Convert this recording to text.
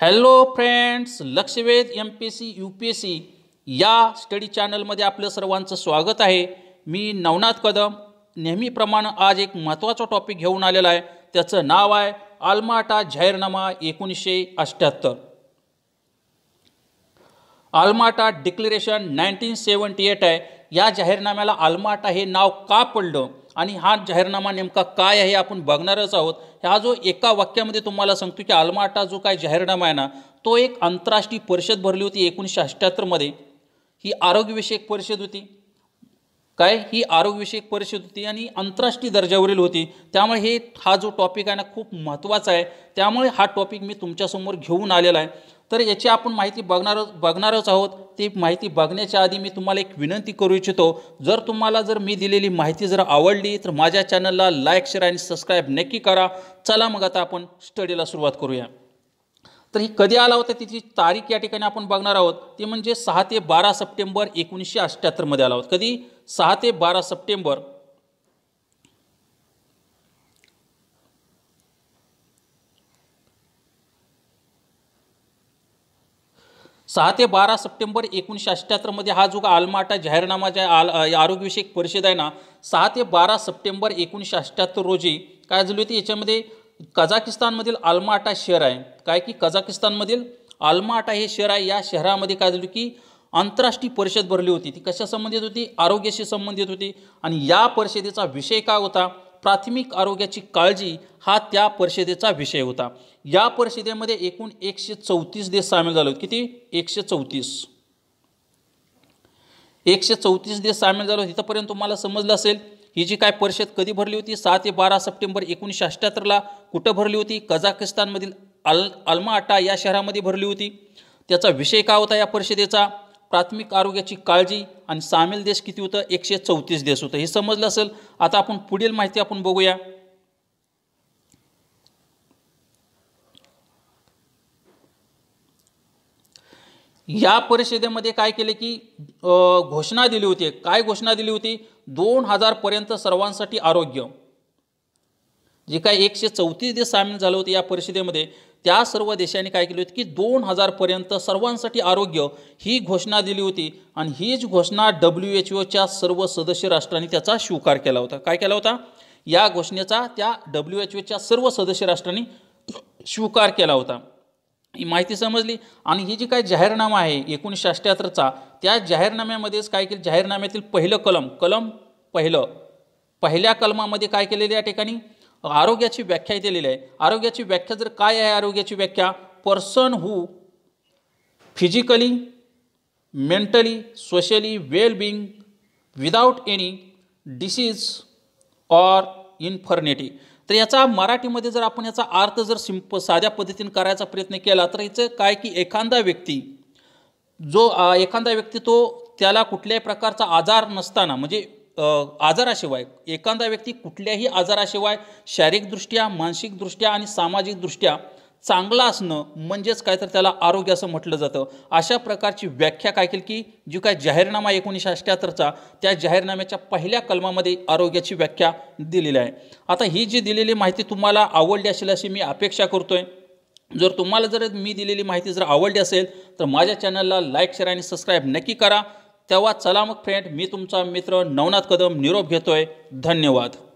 hello friends Lakshvedh M P S C U P S C या study चॅनलमध्ये आपलं सर्वांचं स्वागत आहे मी नवनाथ कदम नेहमीप्रमाणे आज एक महत्त्वाचा टॉपिक घेऊन आलेला आहे त्याचं नाव आहे आल्माटा जाहीरनामा एकोणीसशे अठ्ठ्याहत्तर Alma Ata declaration nineteen seventy eight आहे या जाहीरनाम्याला आल्माटा हे नाव का पडलं आणि हा जाहीरनामा नेमका काय आहे आपण बघणारच आहोत हा जो एका वाक्यामध्ये तुम्हाला सांगतो की आल्माटा जो काय जाहीरनामा आहे ना तो एक आंतरराष्ट्रीय परिषद भरली होती एकोणीसशे अठ्ठ्याहत्तरमध्ये ही आरोग्यविषयक परिषद होती काय ही आरोग्यविषयक परिषद होती आणि आंतरराष्ट्रीय दर्जावरील होती त्यामुळे हे हा जो टॉपिक आहे ना खूप महत्त्वाचा आहे त्यामुळे हा टॉपिक मी तुमच्यासमोर घेऊन आलेला आहे तर याची आपण माहिती बघणार बघणारच आहोत ती माहिती बघण्याच्या आधी मी तुम्हाला एक विनंती करू इच्छितो जर तुम्हाला जर मी दिलेली माहिती जर आवडली तर माझ्या चॅनलला लाईक शेअर आणि सबस्क्राईब नक्की करा चला मग आता आपण स्टडीला सुरुवात करूया तर ही कधी आला होता तिची तारीख या ठिकाणी आपण बघणार आहोत ते म्हणजे सहा ते बारा सप्टेंबर एकोणीसशे अठ्ठ्याहत्तरमध्ये आला होता कधी सहा ते बारा सप्टेंबर सहा ते बारा सप्टेंबर एकोणीसशे अठ्ठ्याहत्तरमध्ये हा जो आलमाटा जाहीरनामा ज्या आल आरोग्यविषयक परिषद आहे ना सहा ते बारा सप्टेंबर एकोणीसशे अठ्ठ्याहत्तर रोजी काय झाली होती याच्यामध्ये कझाकिस्तानमधील अल्माटा शहर आहे काय की कझाकिस्तानमधील अल्माटा हे शहर आहे या शहरामध्ये काय झालं की आंतरराष्ट्रीय परिषद भरली होती ती कशा संबंधित होती आरोग्याशी संबंधित होती आणि या परिषदेचा विषय काय होता प्राथमिक आरोग्याची काळजी हा त्या परिषदेचा विषय होता या परिषदेमध्ये एकूण एकशे चौतीस देश सामील झाले होते किती एकशे चौतीस एकशे चौतीस देश सामील झाले होते इथंपर्यंत तुम्हाला समजलं असेल ही जी काय परिषद कधी भरली होती सहा ते बारा सप्टेंबर एकोणीसशे अठ्ठ्याहत्तरला कुठं भरली होती कझाकिस्तानमधील अल अल्माटा या शहरामध्ये भरली होती त्याचा विषय काय होता या परिषदेचा प्राथमिक आरोग्याची काळजी आणि सामील देश किती होतं एकशे चौतीस देश होतं हे समजलं असेल आता आपण पुढील माहिती आपण बघूया या परिषदेमध्ये काय केले की घोषणा दिली होती काय घोषणा दिली होती दोन हजारपर्यंत सर्वांसाठी आरोग्य जे काय एकशे चौतीस देश सामील झाले होते या परिषदेमध्ये त्या सर्व देशांनी काय केले होती की दोन हजारपर्यंत सर्वांसाठी आरोग्य ही घोषणा दिली होती आणि हीच घोषणा डब्ल्यू एच ओच्या सर्व सदस्य राष्ट्रांनी त्याचा स्वीकार केला होता काय केला होता या घोषणेचा त्या डब्ल्यू एच ओच्या सर्व सदस्य राष्ट्रांनी स्वीकार केला होता ही माहिती समजली आणि ही जी काय जाहीरनामा आहे एकोणीसशे अठ्याहत्तरचा त्या जाहीरनाम्यामध्येच काय केलं जाहीरनाम्यातील पहिलं कलम कलम पहिलं पहिल्या कलमामध्ये काय केलेलं या ठिकाणी आरोग्याची व्याख्या केलेली आहे आरोग्याची व्याख्या जर काय आहे आरोग्याची व्याख्या person who physically mentally socially well being without any disease or infirmity तर याचा मराठीमध्ये जर आपण याचा अर्थ जर सिंप साध्या पद्धतीने करायचा प्रयत्न केला तर याचं काय की एखादा व्यक्ती जो एखादा व्यक्ती तो त्याला कुठल्याही प्रकारचा आजार नसताना म्हणजे आजाराशिवाय एखादा व्यक्ती कुठल्याही आजाराशिवाय शारीरिकदृष्ट्या मानसिकदृष्ट्या आणि सामाजिकदृष्ट्या चांगला असणं म्हणजेच काय तर त्याला आरोग्य असं म्हटलं जातं अशा प्रकारची व्याख्या काय केली की जी काय जाहीरनामा एकोणीसशे अठ्ठ्याहत्तरचा त्या जाहीरनाम्याच्या पहिल्या कलमामध्ये आरोग्याची व्याख्या दिलेली आहे आता ही जी दिलेली माहिती तुम्हाला आवडली असेल अशी मी अपेक्षा करतो आहे जर तुम्हाला जर मी दिलेली माहिती जर आवडली असेल तर माझ्या चॅनलला लाईक शेअर आणि सबस्क्राईब नक्की करा तेव्हा चला मग फ्रेंड मी तुमचा मित्र नवनाथ कदम निरोप घेतोय धन्यवाद